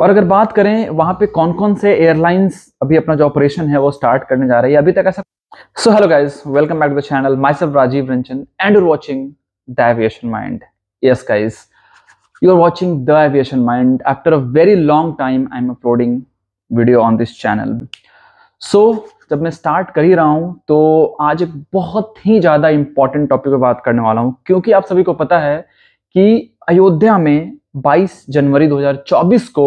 और अगर बात करें वहां पे कौन कौन से एयरलाइंस अभी अपना जो ऑपरेशन है वो स्टार्ट करने जा रही है अभी तक ऐसा so hello guys welcome back to the channel myself Rajeev Ranjan and you're watching the aviation mind yes guys you are watching the aviation mind after a very long time I am uploading video on this channel so जब मैं start कर ही रहा हूँ तो आज एक बहुत ही ज़्यादा इंपॉर्टेंट टॉपिक पर बात करने वाला हूँ क्योंकि आप सभी को पता है कि अयोध्या में 22 जनवरी 2024 को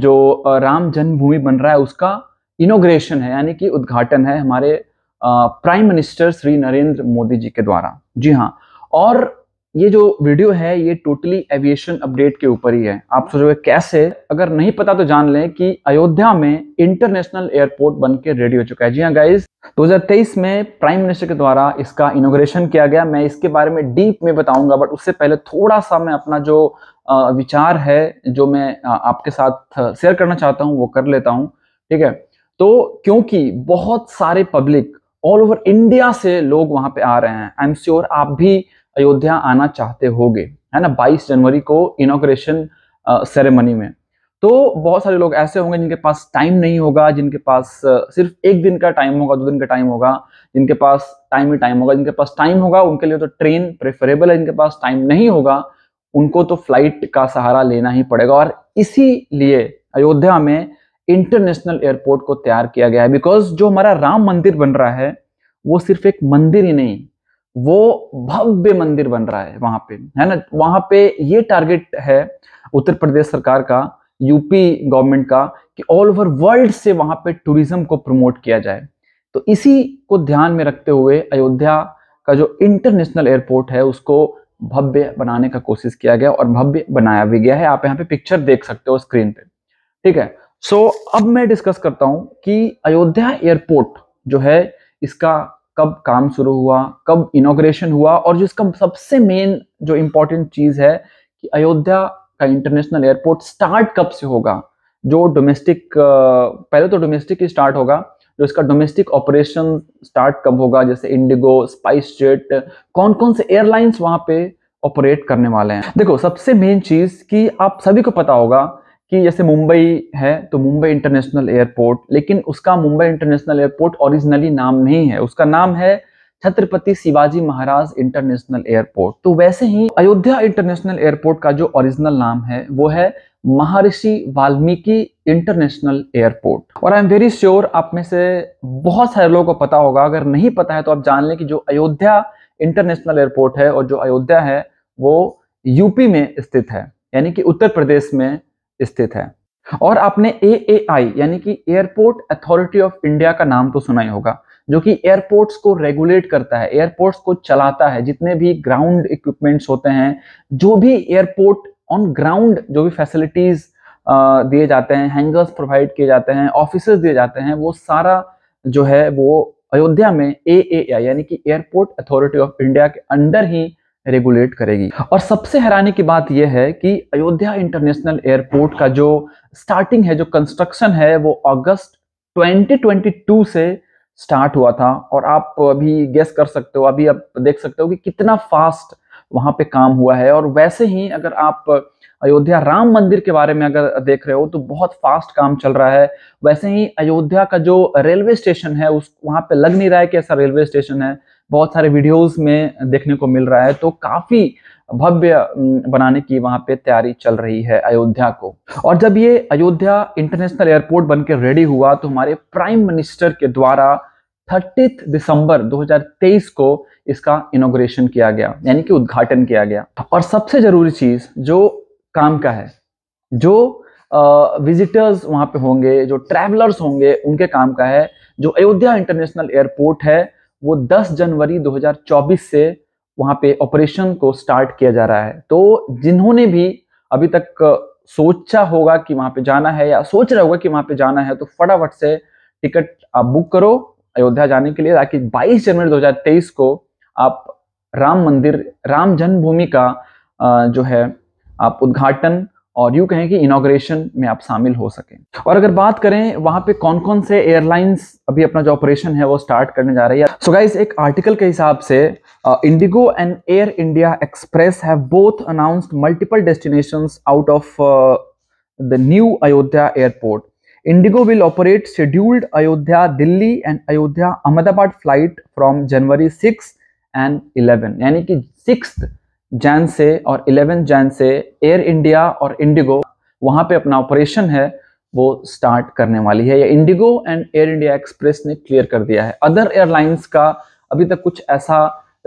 जो राम जन्मभूमि बन रहा है उसका इनोग्रेशन है यानी कि उद्घाटन है हमारे प्राइम मिनिस्टर श्री नरेंद्र मोदी जी के द्वारा जी हाँ और ये जो वीडियो है ये टोटली एविएशन अपडेट के ऊपर ही है आप सोचोगे कैसे अगर नहीं पता तो जान लें कि अयोध्या में इंटरनेशनल एयरपोर्ट बन के रेडी हो चुका है जी हाँ गाइज 2023 में प्राइम मिनिस्टर के द्वारा इसका इनोग्रेशन किया गया मैं इसके बारे में डीप में बताऊंगा बट उससे पहले थोड़ा सा मैं अपना जो विचार है जो मैं आपके साथ शेयर करना चाहता हूँ वो कर लेता हूँ ठीक है तो क्योंकि बहुत सारे पब्लिक ऑल ओवर इंडिया से लोग वहां पे आ रहे हैं आई एम श्योर आप भी अयोध्या आना चाहते होगे है ना 22 जनवरी को इनोग्रेशन सेरेमनी में तो बहुत सारे लोग ऐसे होंगे जिनके पास टाइम नहीं होगा जिनके पास सिर्फ एक दिन का टाइम होगा दो दिन का टाइम होगा जिनके पास टाइम ही टाइम होगा जिनके पास टाइम होगा उनके लिए तो ट्रेन प्रेफरेबल है जिनके पास टाइम नहीं होगा उनको तो फ्लाइट का सहारा लेना ही पड़ेगा और इसीलिए अयोध्या में इंटरनेशनल एयरपोर्ट को तैयार किया गया है बिकॉज जो हमारा राम मंदिर बन रहा है वो सिर्फ एक मंदिर ही नहीं वो भव्य मंदिर बन रहा है वहां पे है ना वहां पे ये टारगेट है उत्तर प्रदेश सरकार का यूपी गवर्नमेंट का कि ऑल ओवर वर्ल्ड से वहां पे टूरिज्म को प्रमोट किया जाए तो इसी को ध्यान में रखते हुए अयोध्या का जो इंटरनेशनल एयरपोर्ट है उसको भव्य बनाने का कोशिश किया गया और भव्य बनाया भी गया है आप यहाँ पे पिक्चर देख सकते हो स्क्रीन पे ठीक है सो so, अब मैं डिस्कस करता हूं कि अयोध्या एयरपोर्ट जो है इसका कब काम शुरू हुआ कब इनोग्रेशन हुआ और जो इसका सबसे मेन जो इंपॉर्टेंट चीज़ है कि अयोध्या का इंटरनेशनल एयरपोर्ट स्टार्ट कब से होगा जो डोमेस्टिक पहले तो डोमेस्टिक ही स्टार्ट होगा जो तो इसका डोमेस्टिक ऑपरेशन स्टार्ट कब होगा जैसे इंडिगो स्पाइस जेट कौन कौन से एयरलाइंस वहां पे ऑपरेट करने वाले हैं देखो सबसे मेन चीज़ कि आप सभी को पता होगा कि जैसे मुंबई है तो मुंबई इंटरनेशनल एयरपोर्ट लेकिन उसका मुंबई इंटरनेशनल एयरपोर्ट ओरिजिनली नाम नहीं है उसका नाम है छत्रपति शिवाजी महाराज इंटरनेशनल एयरपोर्ट तो वैसे ही अयोध्या इंटरनेशनल एयरपोर्ट का जो ओरिजिनल नाम है वो है महर्षि वाल्मीकि इंटरनेशनल एयरपोर्ट और आई एम वेरी श्योर आप में से बहुत सारे लोगों को पता होगा अगर नहीं पता है तो आप जान लें कि जो अयोध्या इंटरनेशनल एयरपोर्ट है और जो अयोध्या है वो यूपी में स्थित है यानी कि उत्तर प्रदेश में स्थित है और आपने ए यानी कि एयरपोर्ट अथॉरिटी ऑफ इंडिया का नाम तो सुना ही होगा जो कि एयरपोर्ट्स को रेगुलेट करता है एयरपोर्ट्स को चलाता है जितने भी ग्राउंड इक्विपमेंट्स होते हैं जो भी एयरपोर्ट ऑन ग्राउंड जो भी फैसिलिटीज दिए जाते हैं हैंगर्स प्रोवाइड किए जाते हैं ऑफिस दिए जाते हैं वो सारा जो है वो अयोध्या में ए यानी कि एयरपोर्ट अथॉरिटी ऑफ इंडिया के अंडर ही रेगुलेट करेगी और सबसे हैरानी की बात यह है कि अयोध्या इंटरनेशनल एयरपोर्ट का जो स्टार्टिंग है जो कंस्ट्रक्शन है वो अगस्त 2022 से स्टार्ट हुआ था और आप अभी गेस कर सकते हो अभी आप देख सकते हो कि कितना फास्ट वहां पे काम हुआ है और वैसे ही अगर आप अयोध्या राम मंदिर के बारे में अगर देख रहे हो तो बहुत फास्ट काम चल रहा है वैसे ही अयोध्या का जो रेलवे स्टेशन है उस वहां पे लग नहीं रहा है कि ऐसा रेलवे स्टेशन है बहुत सारे वीडियोस में देखने को मिल रहा है तो काफी भव्य बनाने की वहां पे तैयारी चल रही है अयोध्या को और जब ये अयोध्या इंटरनेशनल एयरपोर्ट बनकर रेडी हुआ तो हमारे प्राइम मिनिस्टर के द्वारा थर्टी दिसंबर 2023 को इसका इनोग्रेशन किया गया यानी कि उद्घाटन किया गया और सबसे जरूरी चीज जो काम का है जो विजिटर्स वहां पे होंगे जो ट्रैवलर्स होंगे उनके काम का है जो अयोध्या इंटरनेशनल एयरपोर्ट है वो 10 जनवरी 2024 से वहां पे ऑपरेशन को स्टार्ट किया जा रहा है तो जिन्होंने भी अभी तक सोचा होगा कि वहां पे जाना है या सोच रहा होगा कि वहां पे जाना है तो फटाफट से टिकट आप बुक करो अयोध्या जाने के लिए ताकि 22 जनवरी 2023 को आप राम मंदिर राम जन्मभूमि का जो है आप उद्घाटन और यूँ कहें कि इनाग्रेशन में आप शामिल हो सकें और अगर बात करें वहाँ पे कौन कौन से एयरलाइंस अभी अपना जो ऑपरेशन है वो स्टार्ट करने जा रही है सो so गाइस एक आर्टिकल के हिसाब से IndiGo and Air India Express have both announced multiple destinations out of the new Ayodhya airport IndiGo will operate scheduled Ayodhya Delhi and Ayodhya Ahmedabad flight from January six and eleven यानी कि सिक्स जैन से और eleven Jain से air India और Indigo वहां पे अपना operation है वो स्टार्ट करने वाली है या IndiGo and Air India Express ने क्लियर कर दिया है अदर एयरलाइंस का अभी तक कुछ ऐसा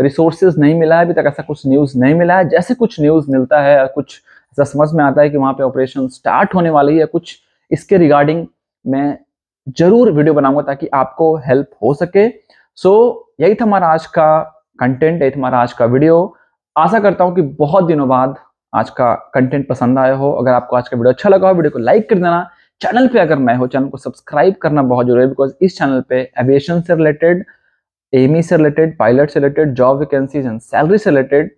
रिसोर्सेज नहीं मिला है अभी तक ऐसा कुछ न्यूज़ नहीं मिला है जैसे कुछ न्यूज़ मिलता है कुछ ऐसा समझ में आता है कि वहाँ पे ऑपरेशन स्टार्ट होने वाली है कुछ इसके रिगार्डिंग मैं जरूर वीडियो बनाऊंगा ताकि आपको हेल्प हो सके सो so, यही था हमारा आज का कंटेंट यही था हमारा आज का वीडियो आशा करता हूँ कि बहुत दिनों बाद आज का कंटेंट पसंद आया हो अगर आपको आज का वीडियो अच्छा लगा हो वीडियो को लाइक कर देना चैनल पे अगर मैं हो चैनल को सब्सक्राइब करना बहुत जरूरी है बिकॉज इस चैनल पे एविएशन से रिलेटेड एमी से रिलेटेड पायलट से related job vacancies and salary से रिलेटेड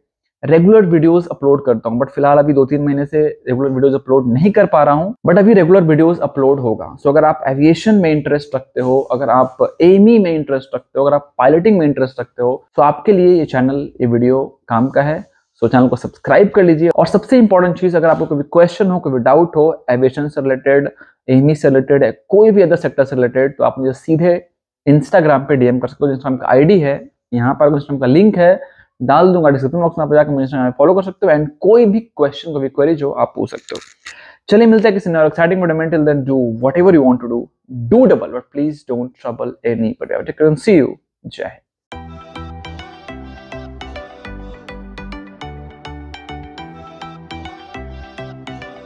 रेगुलर वीडियोस अपलोड करता हूं बट फिलहाल अभी दो तीन महीने से रेगुलर वीडियोस अपलोड नहीं कर पा रहा हूं बट अभी रेगुलर वीडियोस अपलोड होगा सो so, अगर आप एविएशन में इंटरेस्ट रखते हो अगर आप एमी में इंटरेस्ट रखते हो अगर आप पायलटिंग में इंटरेस्ट रखते हो तो आपके लिए ये चैनल ये वीडियो काम का है सो so, चैनल को सब्सक्राइब कर लीजिए और सबसे इंपॉर्टेंट चीज अगर आपको कोई क्वेश्चन हो कोई डाउट हो एविएशन से रिलेटेड एमी से रिलेटेड है कोई भी अदर सेक्टर से रिलेटेड तो आप मुझे सीधे इंस्टाग्राम पे डीएम कर सकते हो इंस्टाग्राम का आईडी है यहाँ पर इंस्टाग्राम का लिंक है डाल दूंगा डिस्क्रिप्शन बॉक्स में आप जाकर मुझे इंस्टाग्राम फॉलो कर सकते हो एंड कोई भी क्वेश्चन कोई क्वेरी जो आप पूछ सकते हो चलिए मिलते हैं किसी exciting fundamental then do whatever you want to do do double but please don't trouble any but see you जय हिंद